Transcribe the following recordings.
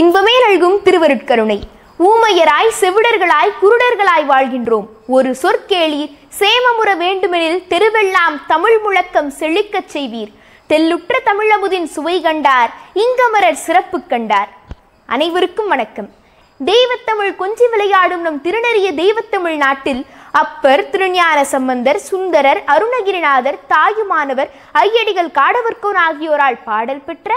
இன்பமே நல்கும் திருவருட்கருணை ஊமையராய் செவிடர்களாய் குருடர்களாய் வாழ்கின்றோம் ஒரு சொற்கேளி சேமமுற வேண்டுமெனில் தெருவெல்லாம் தமிழ் முழக்கம் செழிக்கச் செய்வீர் தெல்லுற்ற தமிழமுதின் சுவை கண்டார் இங்கமரர் சிறப்பு கண்டார் அனைவருக்கும் வணக்கம் தெய்வத்தமிழ் கொஞ்சி விளையாடும் நம் திருநறிய தெய்வத்தமிழ் நாட்டில் அப்பர் திருஞான சம்பந்தர் சுந்தரர் அருணகிரிநாதர் தாயுமானவர் ஐயடிகள் காடவர்கோன் ஆகியோரால் பாடல் பெற்ற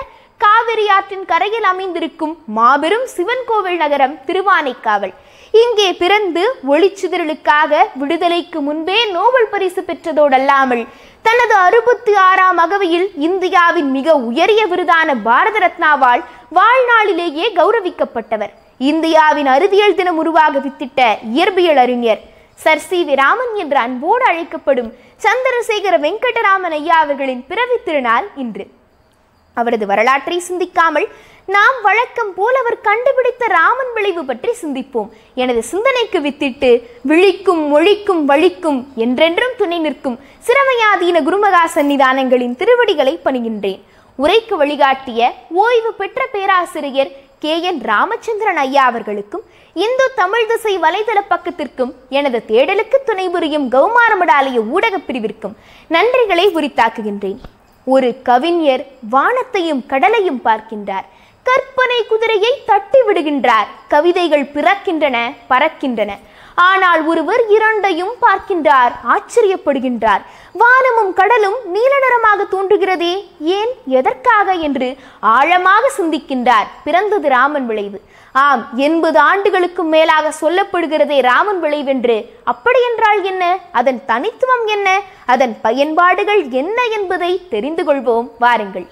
காவிரி ஆற்றின் கரையில் அமைந்திருக்கும் மாபெரும் சிவன் கோவில் நகரம் திருவானைக்காவல் இங்கே பிறந்து ஒளிச்சிதறலுக்காக விடுதலைக்கு முன்பே நோபல் பரிசு பெற்றதோடல்லாமல் தனது அறுபத்தி ஆறாம் அகவையில் இந்தியாவின் மிக உயரிய விருதான பாரத ரத்னாவால் வாழ்நாளிலேயே கௌரவிக்கப்பட்டவர் இந்தியாவின் அறிவியல் தினம் உருவாக வித்திட்ட இயற்பியல் அறிஞர் சர் சி வி ராமன் என்று அன்போடு அழைக்கப்படும் சந்திரசேகர வெங்கடராமன் ஐயா அவர்களின் பிறவி திருநாள் இன்று அவரது வரலாற்றை சிந்திக்காமல் நாம் வழக்கம் போல் அவர் கண்டுபிடித்த ராமன் விளைவு பற்றி சிந்திப்போம் எனது சிந்தனைக்கு வித்திட்டு விழிக்கும் மொழிக்கும் வழிக்கும் என்றென்றும் துணை நிற்கும் சிறமையாதீன குருமகா சன்னிதானங்களின் திருவடிகளை பணிகின்றேன் உரைக்கு வழிகாட்டிய ஓய்வு பெற்ற பேராசிரியர் கே என் ராமச்சந்திரன் ஐயா அவர்களுக்கும் இந்து தமிழ் திசை வலைதள பக்கத்திற்கும் எனது தேடலுக்கு துணை புரியும் கௌமாரமடாலய ஊடகப் பிரிவிற்கும் நன்றிகளை உரித்தாக்குகின்றேன் ஒரு கவிஞர் வானத்தையும் கடலையும் பார்க்கின்றார் கற்பனை குதிரையை தட்டி விடுகின்றார் கவிதைகள் பிறக்கின்றன பறக்கின்றன ஆனால் ஒருவர் இரண்டையும் பார்க்கின்றார் ஆச்சரியப்படுகின்றார் வானமும் கடலும் நீல நிறமாக தோன்றுகிறதே ஏன் எதற்காக என்று ஆழமாக சிந்திக்கின்றார் பிறந்தது ராமன் விளைவு ஆம் எண்பது ஆண்டுகளுக்கு மேலாக சொல்லப்படுகிறதே ராமன் விளைவென்று அப்படியென்றால் என்ன அதன் தனித்துவம் என்ன அதன் பயன்பாடுகள் என்ன என்பதை தெரிந்து கொள்வோம் வாருங்கள்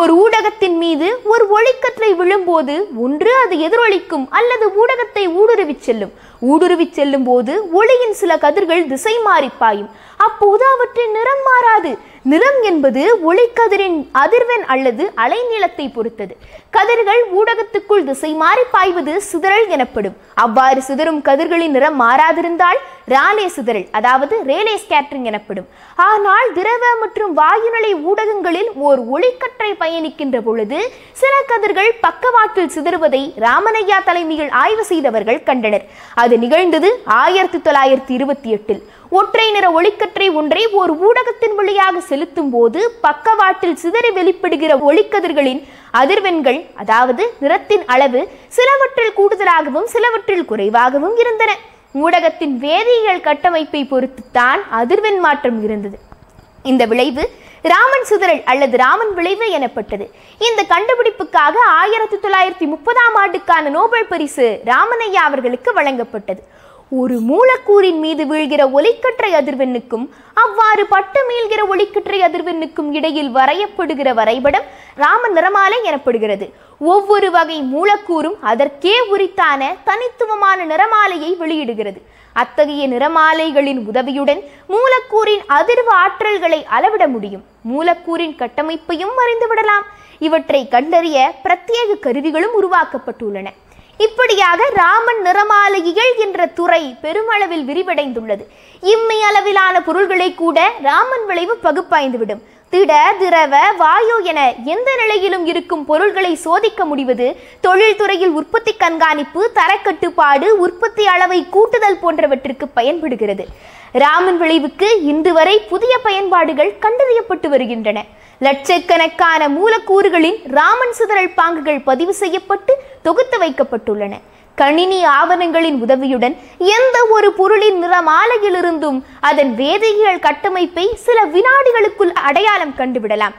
ஒரு ஊடகத்தின் மீது ஒரு ஒளிக்கற்றை விழும்போது ஒன்று அது எதிரொலிக்கும் அல்லது ஊடகத்தை ஊடுருவிச் செல்லும் ஊடுருவிச் செல்லும் போது ஒளியின் சில கதிர்கள் திசை மாறி பாயும் அப்போது அவற்றின் நிறம் மாறாது நிறம் என்பது ஒளிக்கதிரின் அதிர்வெண் அல்லது அலைநீளத்தை பொறுத்தது கதிர்கள் ஊடகத்துக்குள் திசை மாறி பாய்வது சிதறல் எனப்படும் அவ்வாறு சிதறும் கதிர்களின் நிறம் மாறாதிருந்தால் ராலே சிதறல் அதாவது ரேலே ஸ்கேட்ரிங் எனப்படும் ஆனால் திரவ மற்றும் வாயுநிலை ஊடகங்களில் ஓர் ஒளிக்கற்றை பயணிக்கின்ற பொழுது சில கதிர்கள் பக்கவாட்டில் சிதறுவதை ராமனையா தலைமையில் ஆய்வு செய்தவர்கள் கண்டனர் அது நிகழ்ந்தது ஆயிரத்தி தொள்ளாயிரத்தி இருபத்தி எட்டில் ஒற்றை நிற ஒளிக்கற்றை ஒன்றை ஒரு ஊடகத்தின் வழியாக செலுத்தும் போது பக்கவாட்டில் சிதறி வெளிப்படுகிற ஒளிக்கதிர்களின் அதிர்வெண்கள் அதாவது நிறத்தின் அளவு சிலவற்றில் கூடுதலாகவும் சிலவற்றில் குறைவாகவும் இருந்தன ஊடகத்தின் வேதியியல் கட்டமைப்பை பொறுத்துத்தான் அதிர்வெண் மாற்றம் இருந்தது இந்த விளைவு ராமன் சிதறல் அல்லது ராமன் விளைவு எனப்பட்டது இந்த கண்டுபிடிப்புக்காக ஆயிரத்தி தொள்ளாயிரத்தி முப்பதாம் ஆண்டுக்கான நோபல் பரிசு ராமனையா அவர்களுக்கு வழங்கப்பட்டது ஒரு மூலக்கூறின் மீது வீழ்கிற ஒலிக்கற்றை அதிர்வெண்ணுக்கும் அவ்வாறு பட்டு மீள்கிற ஒலிக்கற்றை அதிர்வெண்ணுக்கும் இடையில் வரையப்படுகிற வரைபடம் ராம நிறமாலை எனப்படுகிறது ஒவ்வொரு வகை மூலக்கூறும் அதற்கே உரித்தான தனித்துவமான நிறமாலையை வெளியிடுகிறது அத்தகைய நிறமாலைகளின் உதவியுடன் மூலக்கூறின் அதிர்வு ஆற்றல்களை அளவிட முடியும் மூலக்கூறின் கட்டமைப்பையும் அறிந்துவிடலாம் இவற்றை கண்டறிய பிரத்யேக கருவிகளும் உருவாக்கப்பட்டுள்ளன இப்படியாக ராமன் நிறமாலையியல் என்ற துறை பெருமளவில் விரிவடைந்துள்ளது இம்மை அளவிலான பொருள்களை கூட ராமன் விளைவு பகுப்பாய்ந்துவிடும் திட திரவ வாயு என எந்த நிலையிலும் இருக்கும் பொருள்களை சோதிக்க முடிவது தொழில்துறையில் உற்பத்தி கண்காணிப்பு தரக்கட்டுப்பாடு உற்பத்தி அளவை கூட்டுதல் போன்றவற்றிற்கு பயன்படுகிறது ராமன் விளைவுக்கு இன்று வரை புதிய பயன்பாடுகள் கண்டறியப்பட்டு வருகின்றன லட்சக்கணக்கான மூலக்கூறுகளின் ராமன் சிதறல் பாங்குகள் பதிவு செய்யப்பட்டு தொகுத்து வைக்கப்பட்டுள்ளன கணினி ஆவணங்களின் உதவியுடன் எந்த ஒரு பொருளின் நிறமாலையிலிருந்தும் அதன் வேதியியல் கட்டமைப்பை சில வினாடிகளுக்குள் அடையாளம் கண்டுவிடலாம்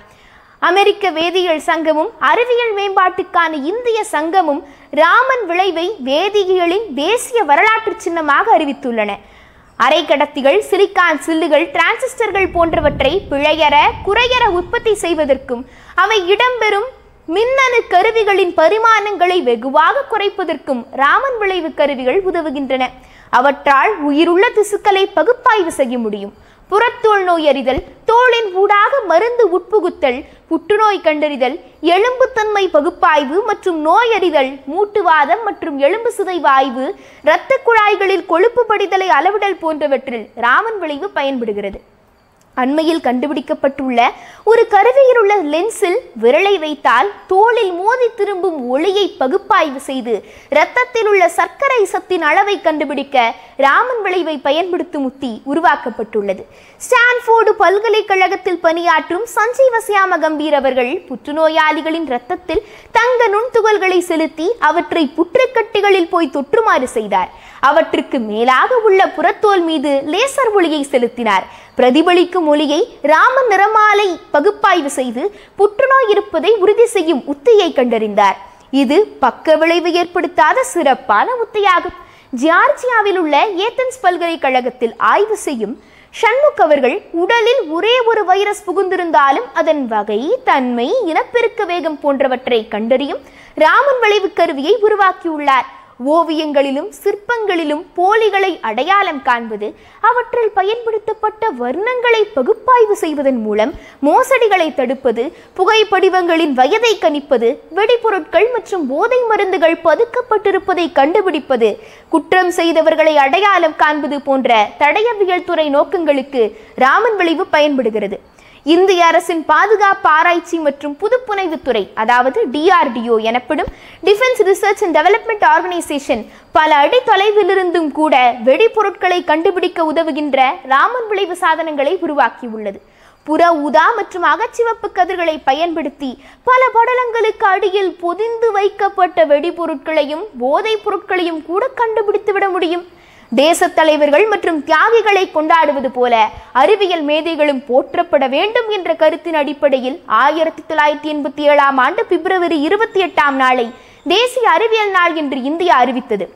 அமெரிக்க வேதியியல் சங்கமும் அறிவியல் மேம்பாட்டுக்கான இந்திய சங்கமும் ராமன் விளைவை வேதியியலின் தேசிய வரலாற்று சின்னமாக அறிவித்துள்ளன அரை கடத்திகள் சிலிக்கான் சில்லுகள் டிரான்சிஸ்டர்கள் போன்றவற்றை பிழையற குறையற உற்பத்தி செய்வதற்கும் அவை இடம்பெறும் மின்னணு கருவிகளின் பரிமாணங்களை வெகுவாக குறைப்பதற்கும் ராமன் விளைவு கருவிகள் உதவுகின்றன அவற்றால் உயிருள்ள திசுக்களை பகுப்பாய்வு செய்ய முடியும் புறத்தோல் நோய் அறிதல் தோளின் ஊடாக மருந்து உட்புகுத்தல் புற்றுநோய் கண்டறிதல் எலும்பு தன்மை பகுப்பாய்வு மற்றும் நோய் அறிதல் மூட்டுவாதம் மற்றும் எலும்பு வாய்வு இரத்த குழாய்களில் கொழுப்பு படிதலை அளவிடல் போன்றவற்றில் ராமன் விளைவு பயன்படுகிறது அண்மையில் கண்டுபிடிக்கப்பட்டுள்ள ஒரு கருவியில் உள்ள லென்ஸில் விரலை வைத்தால் தோளில் மோதி திரும்பும் ஒளியை பகுப்பாய்வு செய்து இரத்தத்தில் உள்ள சர்க்கரை சத்தின் அளவை கண்டுபிடிக்க ராமன் விளைவை பயன்படுத்தும் உத்தி உருவாக்கப்பட்டுள்ளது ஸ்டான்ஃபோர்டு பல்கலைக்கழகத்தில் பணியாற்றும் சஞ்சீவ சியாம கம்பீர் அவர்கள் புற்றுநோயாளிகளின் இரத்தத்தில் தங்க நுண்துகள்களை செலுத்தி அவற்றை புற்றுக்கட்டிகளில் போய் தொற்றுமாறு செய்தார் அவற்றுக்கு மேலாக உள்ள புறத்தோல் மீது லேசர் ஒளியை செலுத்தினார் பிரதிபலிக்கும் ஒளியை ராம நிறமாலை பகுப்பாய்வு செய்து புற்றுநோய் இருப்பதை உறுதி செய்யும் உத்தியை கண்டறிந்தார் இது பக்க விளைவு ஏற்படுத்தாத சிறப்பான உத்தியாகும் ஜியார்ஜியாவில் உள்ள ஏத்தன்ஸ் பல்கலைக்கழகத்தில் ஆய்வு செய்யும் ஷண்முக் அவர்கள் உடலில் ஒரே ஒரு வைரஸ் புகுந்திருந்தாலும் அதன் வகை தன்மை இனப்பெருக்க வேகம் போன்றவற்றை கண்டறியும் ராமன் விளைவு கருவியை உருவாக்கியுள்ளார் ஓவியங்களிலும் சிற்பங்களிலும் போலிகளை அடையாளம் காண்பது அவற்றில் பயன்படுத்தப்பட்ட வர்ணங்களை பகுப்பாய்வு செய்வதன் மூலம் மோசடிகளை தடுப்பது புகைப்படிவங்களின் வயதை கணிப்பது வெடிபொருட்கள் மற்றும் போதை மருந்துகள் பதுக்கப்பட்டிருப்பதை கண்டுபிடிப்பது குற்றம் செய்தவர்களை அடையாளம் காண்பது போன்ற தடயவியல் துறை நோக்கங்களுக்கு ராமன் விளைவு பயன்படுகிறது இந்திய அரசின் பாதுகாப்பு ஆராய்ச்சி மற்றும் புதுப்புனைவு துறை அதாவது டிஆர்டிஓ எனப்படும் defence research and development organisation பல அடி தொலைவிலிருந்தும் கூட வெடிபொருட்களை கண்டுபிடிக்க உதவுகின்ற ராமன் விளைவு சாதனங்களை உருவாக்கியுள்ளது புற உதா மற்றும் அகச்சிவப்பு கதிர்களை பயன்படுத்தி பல படலங்களுக்கு அடியில் பொதிந்து வைக்கப்பட்ட வெடிபொருட்களையும் போதைப் பொருட்களையும் கூட கண்டுபிடித்துவிட முடியும் தேசத் தலைவர்கள் மற்றும் தியாகிகளை கொண்டாடுவது போல அறிவியல் மேதைகளும் போற்றப்பட வேண்டும் என்ற கருத்தின் அடிப்படையில் ஆயிரத்தி தொள்ளாயிரத்தி எண்பத்தி ஏழாம் ஆண்டு பிப்ரவரி இருபத்தி எட்டாம் நாளை தேசிய அறிவியல் நாள் என்று இந்தியா அறிவித்தது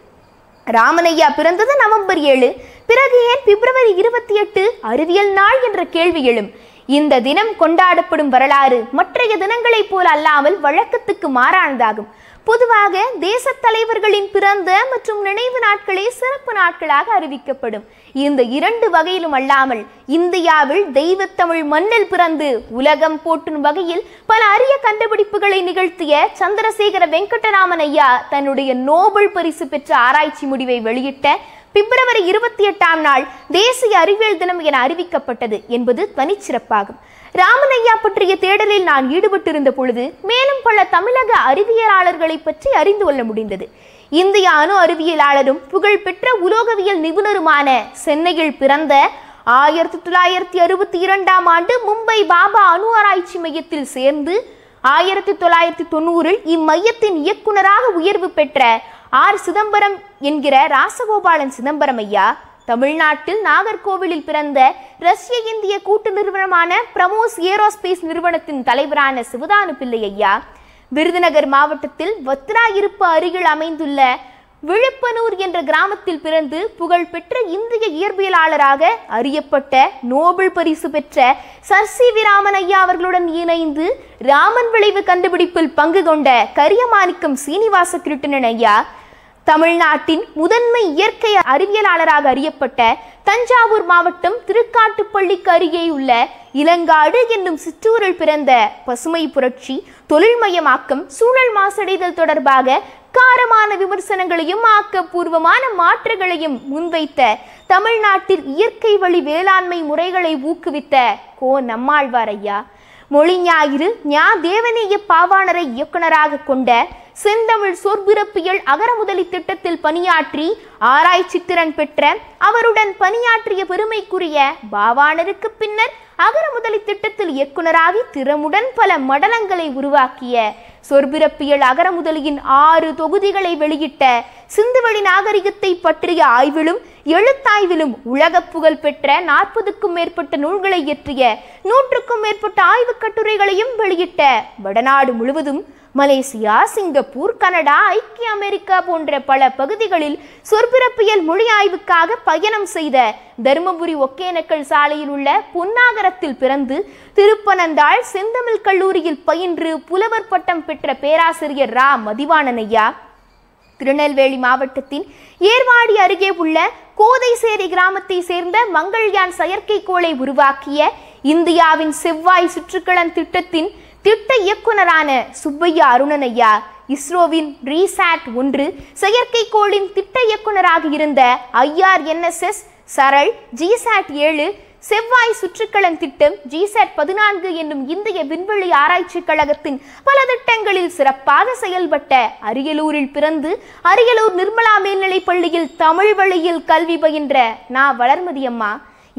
ராமனையா பிறந்தது நவம்பர் ஏழு பிறகு ஏன் பிப்ரவரி இருபத்தி எட்டு அறிவியல் நாள் என்ற கேள்வி எழும் இந்த தினம் கொண்டாடப்படும் வரலாறு மற்றைய தினங்களைப் போல் அல்லாமல் வழக்கத்துக்கு மாறானதாகும் பொதுவாக தேச தலைவர்களின் பிறந்த மற்றும் நினைவு நாட்களே சிறப்பு நாட்களாக அறிவிக்கப்படும் இந்த இரண்டு வகையிலும் அல்லாமல் இந்தியாவில் தெய்வ தமிழ் மண்ணில் பிறந்து உலகம் போட்டும் வகையில் பல அரிய கண்டுபிடிப்புகளை நிகழ்த்திய சந்திரசேகர வெங்கடராமன் ஐயா தன்னுடைய நோபல் பரிசு பெற்ற ஆராய்ச்சி முடிவை வெளியிட்ட பிப்ரவரி இருபத்தி எட்டாம் நாள் தேசிய அறிவியல் தினம் என அறிவிக்கப்பட்டது என்பது தனிச்சிறப்பாகும் ராமனையா பற்றிய தேடலில் நான் ஈடுபட்டிருந்த பொழுது மேலும் பல தமிழக அறிவியலாளர்களை பற்றி அறிந்து கொள்ள முடிந்தது இந்திய அணு அறிவியலாளரும் புகழ்பெற்ற உலோகவியல் நிபுணருமான சென்னையில் பிறந்த ஆயிரத்தி தொள்ளாயிரத்தி அறுபத்தி இரண்டாம் ஆண்டு மும்பை பாபா அணு ஆராய்ச்சி மையத்தில் சேர்ந்து ஆயிரத்தி தொள்ளாயிரத்தி தொண்ணூறில் இம்மையத்தின் இயக்குநராக உயர்வு பெற்ற ஆர் சிதம்பரம் என்கிற ராசகோபாலன் சிதம்பரம் ஐயா தமிழ்நாட்டில் நாகர்கோவிலில் பிறந்த ரஷ்ய இந்திய கூட்டு நிறுவனமான பிரமோஸ் ஏரோஸ்பேஸ் நிறுவனத்தின் தலைவரான சிவதானு பிள்ளை ஐயா விருதுநகர் மாவட்டத்தில் வத்ராயிருப்பு அருகில் அமைந்துள்ள விழுப்பனூர் என்ற கிராமத்தில் பிறந்து புகழ்பெற்ற இந்திய இயற்பியலாளராக அறியப்பட்ட நோபல் பரிசு பெற்ற சர் சி ராமன் ஐயா அவர்களுடன் இணைந்து ராமன் விளைவு கண்டுபிடிப்பில் பங்கு கொண்ட கரியமாணிக்கம் சீனிவாச கிருட்டணன் ஐயா தமிழ்நாட்டின் முதன்மை இயற்கை அறிவியலாளராக அறியப்பட்ட தஞ்சாவூர் மாவட்டம் திருக்காட்டுப்பள்ளிக்கு அருகே உள்ள இளங்காடு என்னும் சிற்றூரில் பிறந்த பசுமை புரட்சி தொழில்மயமாக்கம் சூழல் மாசடைதல் தொடர்பாக காரமான விமர்சனங்களையும் ஆக்கப்பூர்வமான மாற்றங்களையும் முன்வைத்த தமிழ்நாட்டில் இயற்கை வழி வேளாண்மை முறைகளை ஊக்குவித்த கோ நம்மாழ்வார் ஐயா மொழி ஞாயிறு ஞா தேவனேய பாவாணரை இயக்குனராக கொண்ட செந்தமிழ் சொற்பிறப்பியல் அகரமுதலி திட்டத்தில் பணியாற்றி ஆராய்ச்சி திறன் பெற்ற அவருடன் பணியாற்றிய பெருமைக்குரிய பாவாணருக்கு பின்னர் அகரமுதலி திட்டத்தில் இயக்குநராகி திறமுடன் பல மடலங்களை உருவாக்கிய சொற்பிறப்பியல் அகரமுதலியின் ஆறு தொகுதிகளை வெளியிட்ட சிந்துவழி நாகரிகத்தை பற்றிய ஆய்விலும் எழுத்தாய்விலும் உலக புகழ் பெற்ற நாற்பதுக்கும் மேற்பட்ட நூல்களை இயற்றிய நூற்றுக்கும் மேற்பட்ட ஆய்வுக் கட்டுரைகளையும் வெளியிட்ட வடநாடு முழுவதும் மலேசியா சிங்கப்பூர் கனடா ஐக்கிய அமெரிக்கா போன்ற பல பகுதிகளில் சொற்பிறப்பியல் மொழி ஆய்வுக்காக பயணம் செய்த தருமபுரி ஒக்கேனக்கல் சாலையில் உள்ள பொன்னாகரத்தில் பிறந்து திருப்பனந்தாள் செந்தமிழ் கல்லூரியில் பயின்று புலவர் பட்டம் பெற்ற பேராசிரியர் ரா மதிவாணனையா திருநெல்வேலி மாவட்டத்தின் ஏர்வாடி அருகே உள்ள கோதைசேரி கிராமத்தை சேர்ந்த மங்கள்யான் செயற்கைக்கோளை உருவாக்கிய இந்தியாவின் செவ்வாய் சுற்றுக்கலன் திட்டத்தின் திட்ட இயக்குனரான சுப்பையா அருணனையா இஸ்ரோவின் ரீசாட் ஒன்று செயற்கைக்கோளின் திட்ட இயக்குனராக இருந்த ஐஆர்என்எஸ்எஸ் சரள் ஜிசாட் ஏழு செவ்வாய் சுற்றுக்களம் திட்டம் ஜிசாட் பதினான்கு என்னும் இந்திய விண்வெளி ஆராய்ச்சி கழகத்தின் பல திட்டங்களில் சிறப்பாக செயல்பட்ட அரியலூரில் பிறந்து அரியலூர் நிர்மலா மேல்நிலைப் பள்ளியில் தமிழ் வழியில் கல்வி பயின்ற நா வளர்மதியம்மா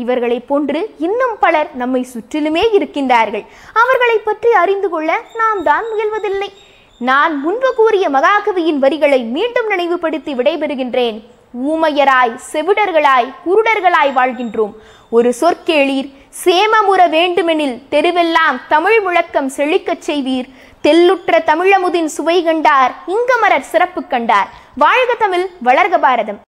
இவர்களைப் போன்று இன்னும் பலர் நம்மை சுற்றிலுமே இருக்கின்றார்கள் அவர்களை பற்றி அறிந்து கொள்ள நாம் தான் முயல்வதில்லை நான் முன்பு கூறிய மகாகவியின் வரிகளை மீண்டும் நினைவுபடுத்தி விடைபெறுகின்றேன் ஊமையராய் செவிடர்களாய் குருடர்களாய் வாழ்கின்றோம் ஒரு சொற்கேளீர் சேமமுற வேண்டுமெனில் தெருவெல்லாம் தமிழ் முழக்கம் செழிக்கச் செய்வீர் தெல்லுற்ற தமிழமுதின் சுவை கண்டார் இங்கமரர் சிறப்பு கண்டார் வாழ்க தமிழ் வளர்க பாரதம்